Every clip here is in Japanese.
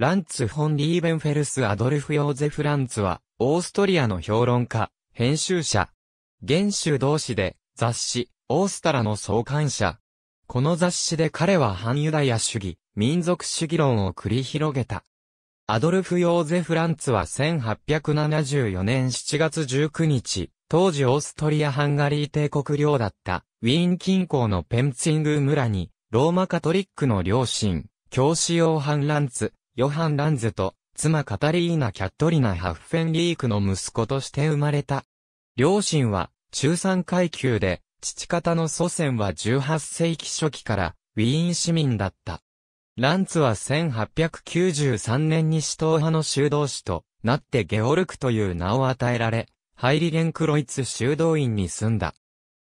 ランツ・フォン・リーベンフェルス・アドルフ・ヨーゼ・フランツは、オーストリアの評論家、編集者。現州同士で、雑誌、オースタラの創刊者。この雑誌で彼は反ユダヤ主義、民族主義論を繰り広げた。アドルフ・ヨーゼ・フランツは1874年7月19日、当時オーストリア・ハンガリー帝国領だった、ウィーン近郊のペンツィング村に、ローマカトリックの両親、教師用ハンランツ、ヨハン・ランズと、妻カタリーナ・キャットリナ・ハッフェンリークの息子として生まれた。両親は、中産階級で、父方の祖先は18世紀初期から、ウィーン市民だった。ランツは1893年に死闘派の修道士となってゲオルクという名を与えられ、ハイリゲンクロイツ修道院に住んだ。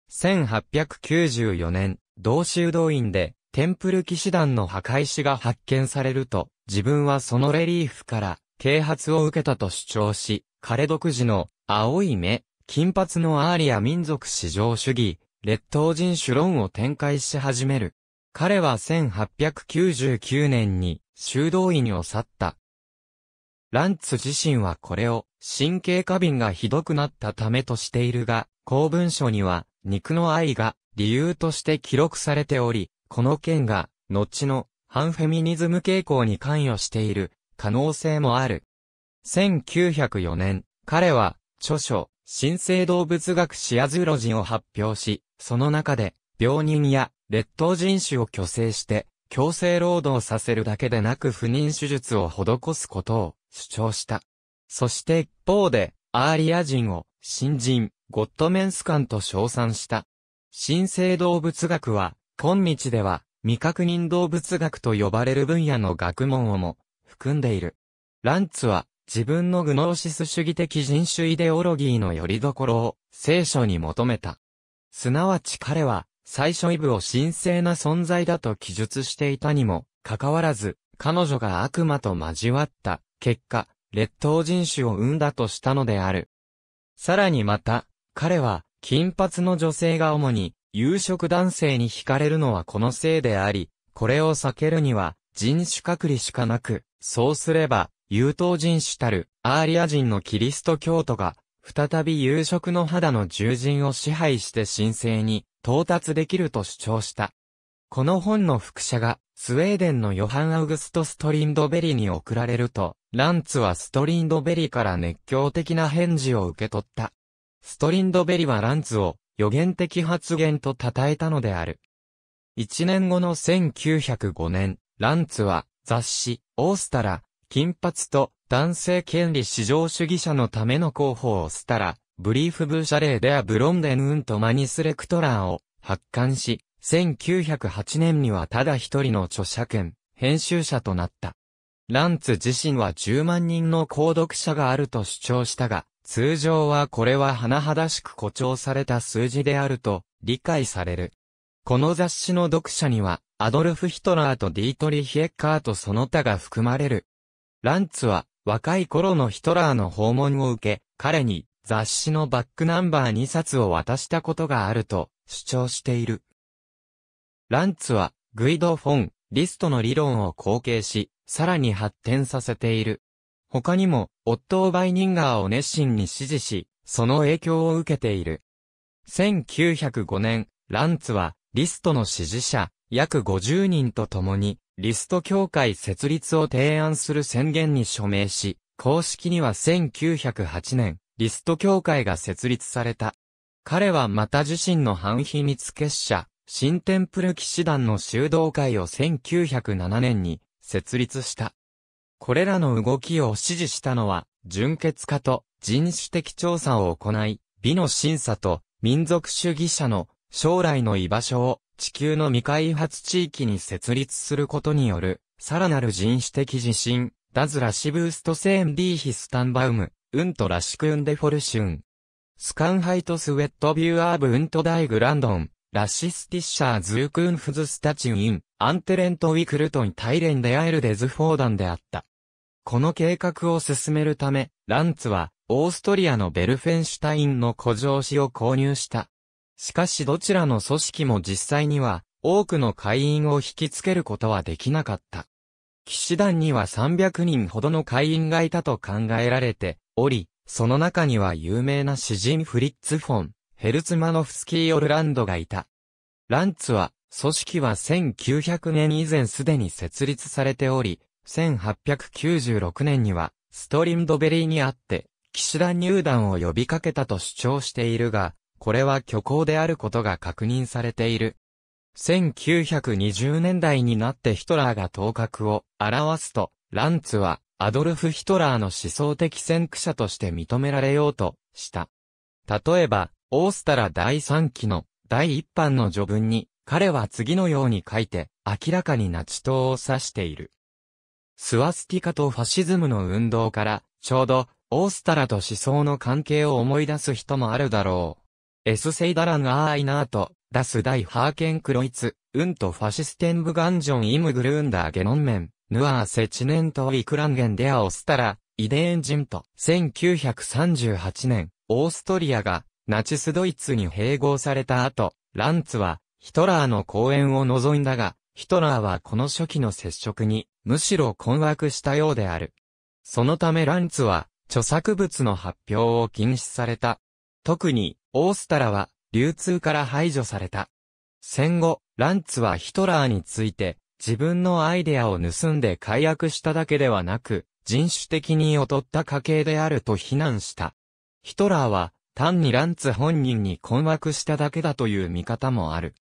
1894年、同修道院でテンプル騎士団の墓石が発見されると、自分はそのレリーフから啓発を受けたと主張し、彼独自の青い目、金髪のアーリア民族至上主義、劣等人種論を展開し始める。彼は1899年に修道院を去った。ランツ自身はこれを神経過敏がひどくなったためとしているが、公文書には肉の愛が理由として記録されており、この件が、後の、反フェミニズム傾向に関与している、可能性もある。1904年、彼は、著書、新生動物学シアズロジンを発表し、その中で、病人や劣等人種を虚勢して、強制労働させるだけでなく不妊手術を施すことを主張した。そして一方で、アーリア人を、新人、ゴッドメンスカンと称賛した。新生動物学は、今日では、未確認動物学と呼ばれる分野の学問をも含んでいる。ランツは自分のグノーシス主義的人種イデオロギーの拠り所を聖書に求めた。すなわち彼は最初イブを神聖な存在だと記述していたにもかかわらず、彼女が悪魔と交わった結果、劣等人種を生んだとしたのである。さらにまた、彼は金髪の女性が主に有色男性に惹かれるのはこのせいであり、これを避けるには人種隔離しかなく、そうすれば、優等人種たるアーリア人のキリスト教徒が、再び有色の肌の獣人を支配して神聖に到達できると主張した。この本の副写が、スウェーデンのヨハン・アウグスト・ストリンドベリに送られると、ランツはストリンドベリから熱狂的な返事を受け取った。ストリンドベリはランツを、予言的発言と称えたのである。一年後の1905年、ランツは雑誌、オースタラ、金髪と男性権利至上主義者のための広報をスタラ、ブリーフブーシャレーデアブロンデンウンとマニスレクトラーを発刊し、1908年にはただ一人の著者権、編集者となった。ランツ自身は10万人の購読者があると主張したが、通常はこれは甚だしく誇張された数字であると理解される。この雑誌の読者には、アドルフ・ヒトラーとディートリヒ・エッカーとその他が含まれる。ランツは、若い頃のヒトラーの訪問を受け、彼に雑誌のバックナンバー2冊を渡したことがあると主張している。ランツは、グイド・フォン、リストの理論を後継し、さらに発展させている。他にも、オットー・バイニンガーを熱心に支持し、その影響を受けている。1905年、ランツは、リストの支持者、約50人と共に、リスト協会設立を提案する宣言に署名し、公式には1908年、リスト協会が設立された。彼はまた自身の反秘密結社、新テンプル騎士団の修道会を1907年に設立した。これらの動きを支持したのは、純血化と人種的調査を行い、美の審査と民族主義者の将来の居場所を地球の未開発地域に設立することによる、さらなる人種的自信、ダズラシブーストセーンディーヒスタンバウム、うんとシしくんデフォルシュン。スカンハイトスウェットビューアーブうんとダイグランドン、ラシスティッシャーズークンフズスタチュイン、アンテレントウィクルトンタイレンデアエルデズフォーダンであった。この計画を進めるため、ランツは、オーストリアのベルフェンシュタインの古城市を購入した。しかしどちらの組織も実際には、多くの会員を引きつけることはできなかった。騎士団には300人ほどの会員がいたと考えられており、その中には有名な詩人フリッツ・フォン、ヘルツマノフスキー・オルランドがいた。ランツは、組織は1900年以前すでに設立されており、1896年には、ストリンドベリーにあって、騎士団入団を呼びかけたと主張しているが、これは虚構であることが確認されている。1920年代になってヒトラーが頭角を表すと、ランツはアドルフ・ヒトラーの思想的先駆者として認められようとした。例えば、オースタラ第3期の第1版の序文に、彼は次のように書いて、明らかにナチ党を指している。スワスティカとファシズムの運動から、ちょうど、オースタラと思想の関係を思い出す人もあるだろう。エスセイダランアーイナート、ダスダイハーケンクロイツ、ウントファシステンブガンジョンイムグルーンダーゲノンメン、ヌアーセチネントウィクランゲンデアオスタラ、イデーンジント、1938年、オーストリアが、ナチスドイツに併合された後、ランツは、ヒトラーの講演を望んだが、ヒトラーはこの初期の接触に、むしろ困惑したようである。そのためランツは、著作物の発表を禁止された。特に、オースタラは、流通から排除された。戦後、ランツはヒトラーについて、自分のアイデアを盗んで解約しただけではなく、人種的に劣った家系であると非難した。ヒトラーは、単にランツ本人に困惑しただけだという見方もある。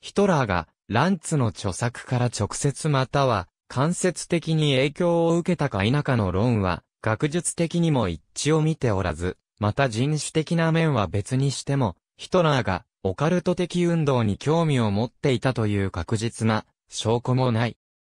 ヒトラーが、ランツの著作から直接または間接的に影響を受けたか否かの論は、学術的にも一致を見ておらず、また人種的な面は別にしても、ヒトラーがオカルト的運動に興味を持っていたという確実な証拠もない。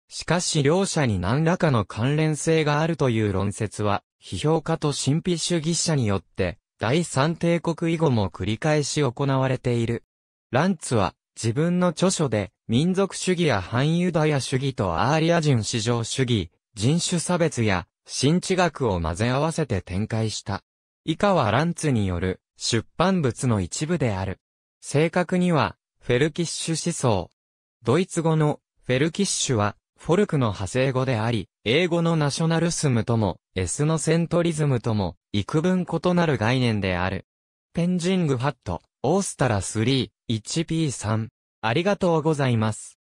しかし両者に何らかの関連性があるという論説は、批評家と神秘主義者によって、第三帝国以後も繰り返し行われている。ランツは、自分の著書で、民族主義や反ユダヤ主義とアーリア人至上主義、人種差別や、新知学を混ぜ合わせて展開した。以下はランツによる出版物の一部である。正確には、フェルキッシュ思想。ドイツ語のフェルキッシュは、フォルクの派生語であり、英語のナショナルスムとも、エスノセントリズムとも、幾分異なる概念である。ペンジングハット、オースタラ3、1P 3ありがとうございます。